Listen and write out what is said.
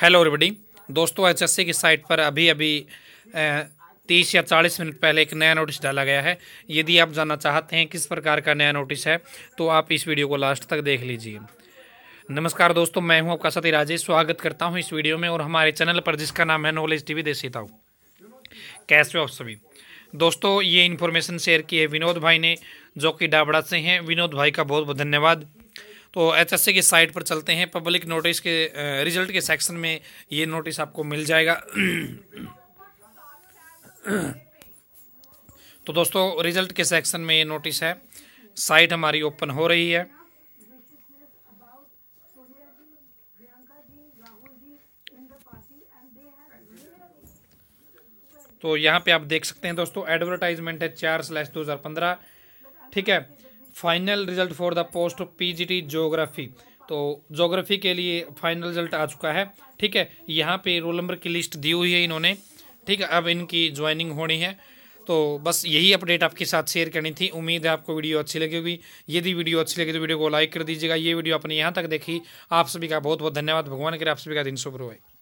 hello everybody दोस्तों HSC की site पर अभी अभी तीस या चालीस मिनट पहले एक नया नोटिस डाला गया है यदि आप जानना चाहते हैं किस प्रकार का नया नोटिस है तो आप इस वीडियो को लास्ट तक देख लीजिए नमस्कार दोस्तों मैं हूं आपका साथी राजेश स्वागत करता हूं इस वीडियो में और हमारे चैनल पर जिसका नाम है नॉलेज वी देसी ताऊ कैसे हो आप सभी दोस्तों ये इन्फॉर्मेशन शेयर की है विनोद भाई ने जो कि डाबड़ा से हैं विनोद भाई का बहुत बहुत धन्यवाद तो एचएससी की साइट पर चलते हैं पब्लिक नोटिस के रिजल्ट के सेक्शन में ये नोटिस आपको मिल जाएगा तो दोस्तों रिजल्ट के सेक्शन में ये नोटिस है साइट हमारी ओपन हो रही है तो यहाँ पे आप देख सकते हैं दोस्तों एडवर्टाइजमेंट है चार स्लैश दो हज़ार पंद्रह ठीक है final result for the post PGT geography तो ज्योग्राफी के लिए फाइनल रिजल्ट आ चुका है ठीक है यहाँ पे रोल नंबर की लिस्ट दी हुई है इन्होंने ठीक है अब इनकी ज्वाइनिंग होनी है तो बस यही अपडेट आपके साथ शेयर करनी थी उम्मीद है आपको वीडियो अच्छी लगी होगी यदि वीडियो अच्छी लगी तो वीडियो को लाइक कर दीजिएगा ये वीडियो आपने यहाँ तक देखी आप सभी का बहुत बहुत धन्यवाद भगवान करे आप सभी का दिन शुभ रोए